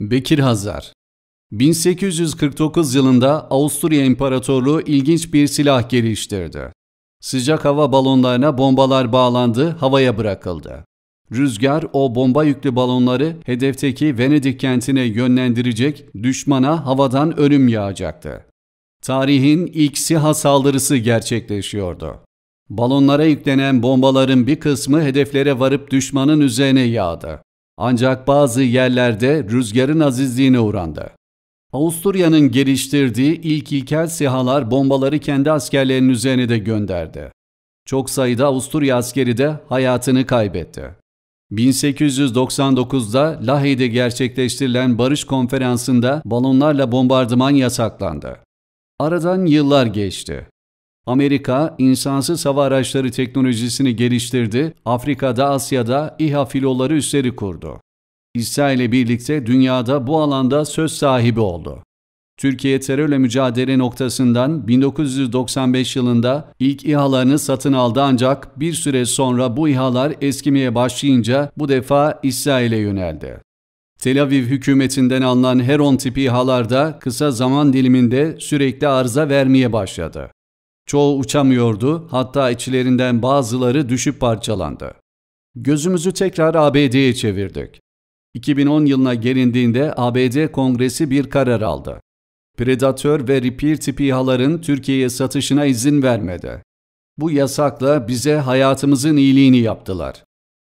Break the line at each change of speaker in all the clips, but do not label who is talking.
Bekir Hazar 1849 yılında Avusturya İmparatorluğu ilginç bir silah geliştirdi. Sıcak hava balonlarına bombalar bağlandı, havaya bırakıldı. Rüzgar o bomba yüklü balonları hedefteki Venedik kentine yönlendirecek, düşmana havadan ölüm yağacaktı. Tarihin ilk SİHA saldırısı gerçekleşiyordu. Balonlara yüklenen bombaların bir kısmı hedeflere varıp düşmanın üzerine yağdı. Ancak bazı yerlerde rüzgarın azizliğine uğrandı. Avusturya'nın geliştirdiği ilk ilkel sihalar bombaları kendi askerlerinin üzerine de gönderdi. Çok sayıda Avusturya askeri de hayatını kaybetti. 1899'da Lahey'de gerçekleştirilen barış konferansında balonlarla bombardıman yasaklandı. Aradan yıllar geçti. Amerika insansız hava araçları teknolojisini geliştirdi, Afrika'da, Asya'da İHA filoları üsleri kurdu. İsrail ile birlikte dünyada bu alanda söz sahibi oldu. Türkiye terörle mücadele noktasından 1995 yılında ilk İHA'larını satın aldı ancak bir süre sonra bu İHA'lar eskimeye başlayınca bu defa İsrail'e yöneldi. Tel Aviv hükümetinden alınan Heron tipi İHA'lar da kısa zaman diliminde sürekli arıza vermeye başladı. Çoğu uçamıyordu, hatta içlerinden bazıları düşüp parçalandı. Gözümüzü tekrar ABD'ye çevirdik. 2010 yılına gelindiğinde ABD Kongresi bir karar aldı. Predatör ve repeer tipi haların Türkiye'ye satışına izin vermedi. Bu yasakla bize hayatımızın iyiliğini yaptılar.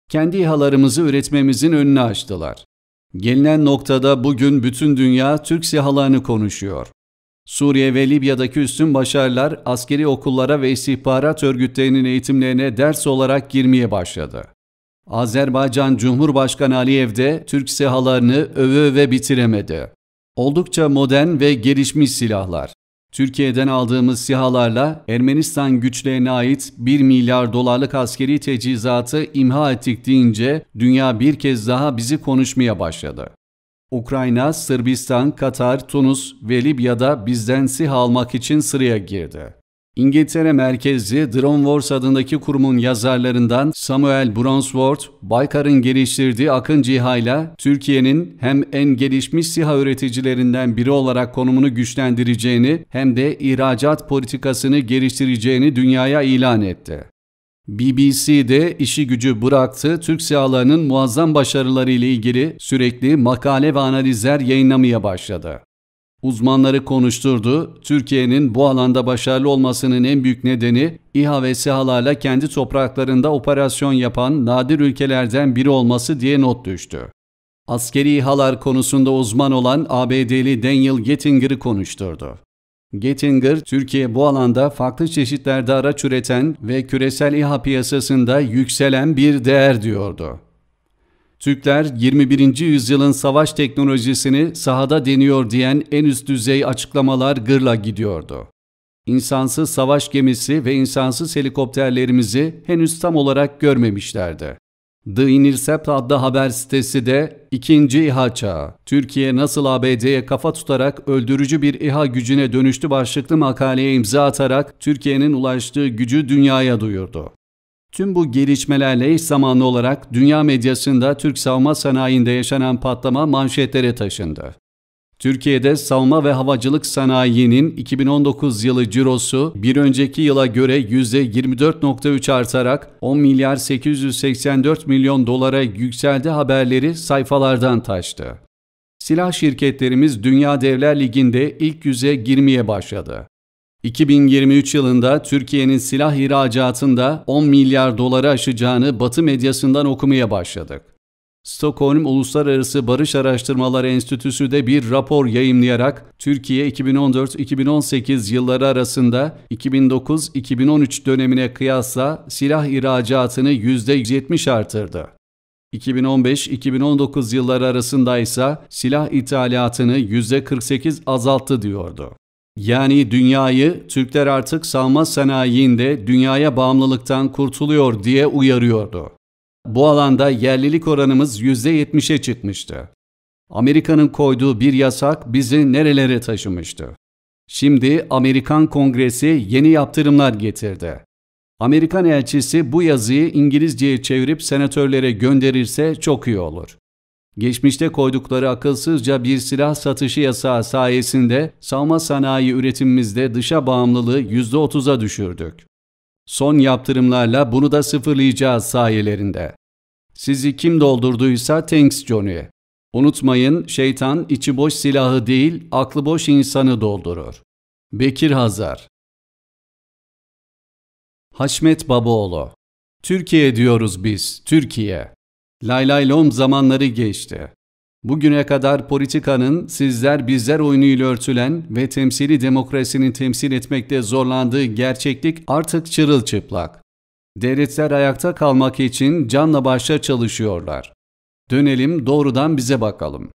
Kendi İHA'larımızı üretmemizin önünü açtılar. Gelinen noktada bugün bütün dünya Türk SİHA'larını konuşuyor. Suriye ve Libya'daki üstün başarılar askeri okullara ve istihbarat örgütlerinin eğitimlerine ders olarak girmeye başladı. Azerbaycan Cumhurbaşkanı Aliyev de Türk SİHA'larını öve öve bitiremedi. Oldukça modern ve gelişmiş silahlar. Türkiye'den aldığımız SİHA'larla Ermenistan güçlerine ait 1 milyar dolarlık askeri tecizatı imha ettik deyince dünya bir kez daha bizi konuşmaya başladı. Ukrayna, Sırbistan, Katar, Tunus ve Libya'da bizden silah almak için sıraya girdi. İngiltere merkezli Drone Wars adındaki kurumun yazarlarından Samuel Brunsworth, Baykar'ın geliştirdiği Akın cihayla Türkiye'nin hem en gelişmiş SİHA üreticilerinden biri olarak konumunu güçlendireceğini hem de ihracat politikasını geliştireceğini dünyaya ilan etti. BBC'de işi gücü bıraktı, Türk siyalarının muazzam başarıları ile ilgili sürekli makale ve analizler yayınlamaya başladı. Uzmanları konuşturdu, Türkiye'nin bu alanda başarılı olmasının en büyük nedeni İHA ve SİHA'larla kendi topraklarında operasyon yapan nadir ülkelerden biri olması diye not düştü. Askeri İHA'lar konusunda uzman olan ABD'li Daniel Gettinger'ı konuşturdu. Gettinger, Türkiye bu alanda farklı çeşitlerde araç üreten ve küresel İHA piyasasında yükselen bir değer diyordu. Türkler 21. yüzyılın savaş teknolojisini sahada deniyor diyen en üst düzey açıklamalar gırla gidiyordu. İnsansız savaş gemisi ve insansız helikopterlerimizi henüz tam olarak görmemişlerdi. The Intercept adlı haber sitesi de ikinci İHA çağı. Türkiye nasıl ABD'ye kafa tutarak öldürücü bir İHA gücüne dönüştü başlıklı makaleye imza atarak Türkiye'nin ulaştığı gücü dünyaya duyurdu. Tüm bu gelişmelerle eş zamanlı olarak dünya medyasında Türk savunma sanayinde yaşanan patlama manşetlere taşındı. Türkiye'de savunma ve havacılık sanayinin 2019 yılı cirosu bir önceki yıla göre %24.3 artarak 10 milyar 884 milyon dolara yükseldi haberleri sayfalardan taştı. Silah şirketlerimiz Dünya Devler Ligi'nde ilk yüze girmeye başladı. 2023 yılında Türkiye'nin silah ihracatında 10 milyar dolara aşacağını Batı medyasından okumaya başladık. Stockholm Uluslararası Barış Araştırmaları Enstitüsü de bir rapor yayımlayarak Türkiye 2014-2018 yılları arasında 2009-2013 dönemine kıyasla silah ihracatını %170 artırdı. 2015-2019 yılları arasında ise silah ithalatını %48 azalttı diyordu. Yani dünyayı Türkler artık savunma sanayinde dünyaya bağımlılıktan kurtuluyor diye uyarıyordu bu alanda yerlilik oranımız %70'e çıkmıştı. Amerika'nın koyduğu bir yasak bizi nerelere taşımıştı. Şimdi Amerikan Kongresi yeni yaptırımlar getirdi. Amerikan elçisi bu yazıyı İngilizceye çevirip senatörlere gönderirse çok iyi olur. Geçmişte koydukları akılsızca bir silah satışı yasağı sayesinde savma sanayi üretimimizde dışa bağımlılığı %30'a düşürdük. Son yaptırımlarla bunu da sıfırlayacağız sayelerinde. Sizi kim doldurduysa thanks Johnny. Unutmayın şeytan içi boş silahı değil aklı boş insanı doldurur. Bekir Hazar Haşmet Babaoğlu Türkiye diyoruz biz, Türkiye. Lay lay lom zamanları geçti. Bugüne kadar politikanın sizler bizler oyunuyla örtülen ve temsili demokrasinin temsil etmekte zorlandığı gerçeklik artık çırılçıplak. Devletler ayakta kalmak için canla başla çalışıyorlar. Dönelim doğrudan bize bakalım.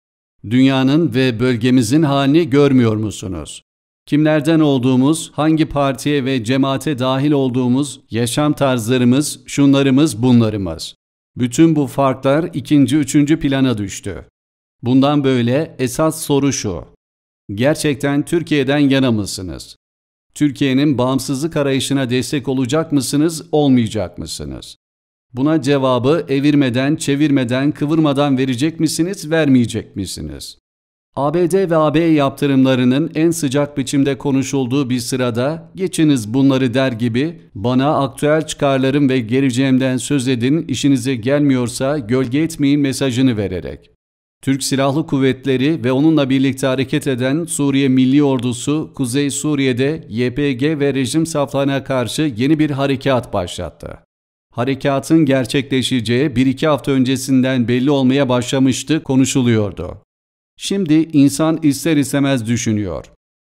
Dünyanın ve bölgemizin halini görmüyor musunuz? Kimlerden olduğumuz, hangi partiye ve cemaate dahil olduğumuz, yaşam tarzlarımız, şunlarımız, bunlarımız. Bütün bu farklar ikinci, üçüncü plana düştü. Bundan böyle esas soru şu. Gerçekten Türkiye'den yana mısınız? Türkiye'nin bağımsızlık arayışına destek olacak mısınız, olmayacak mısınız? Buna cevabı evirmeden, çevirmeden, kıvırmadan verecek misiniz, vermeyecek misiniz? ABD ve AB yaptırımlarının en sıcak biçimde konuşulduğu bir sırada geçiniz bunları der gibi bana aktüel çıkarlarım ve geleceğimden söz edin işinize gelmiyorsa gölge etmeyin mesajını vererek Türk Silahlı Kuvvetleri ve onunla birlikte hareket eden Suriye Milli Ordusu, Kuzey Suriye'de YPG ve rejim saflarına karşı yeni bir harekat başlattı. Harekatın gerçekleşeceği bir iki hafta öncesinden belli olmaya başlamıştı, konuşuluyordu. Şimdi insan ister istemez düşünüyor.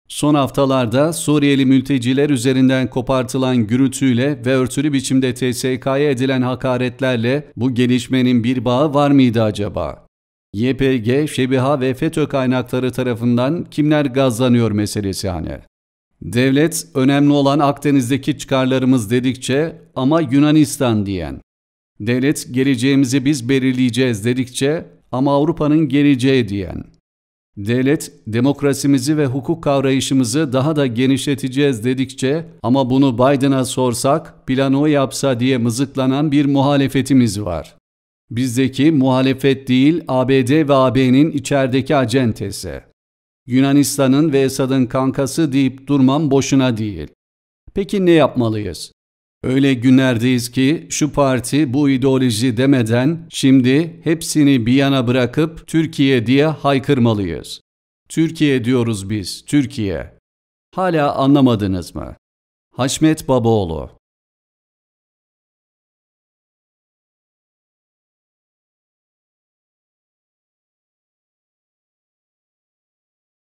Son haftalarda Suriyeli mülteciler üzerinden kopartılan gürültüyle ve örtülü biçimde TSK'ya edilen hakaretlerle bu gelişmenin bir bağı var mıydı acaba? YPG, Şebiha ve FETÖ kaynakları tarafından kimler gazlanıyor meselesi hani. Devlet önemli olan Akdeniz'deki çıkarlarımız dedikçe ama Yunanistan diyen. Devlet geleceğimizi biz belirleyeceğiz dedikçe ama Avrupa'nın geleceği diyen. Devlet demokrasimizi ve hukuk kavrayışımızı daha da genişleteceğiz dedikçe ama bunu Biden'a sorsak planı o yapsa diye mızıklanan bir muhalefetimiz var. Bizdeki muhalefet değil ABD ve AB'nin içerideki acentesi. Yunanistan'ın ve Esad'ın kankası deyip durmam boşuna değil. Peki ne yapmalıyız? Öyle günlerdeyiz ki şu parti bu ideoloji demeden şimdi hepsini bir yana bırakıp Türkiye diye haykırmalıyız. Türkiye diyoruz biz, Türkiye. Hala anlamadınız mı? Haşmet Babaoğlu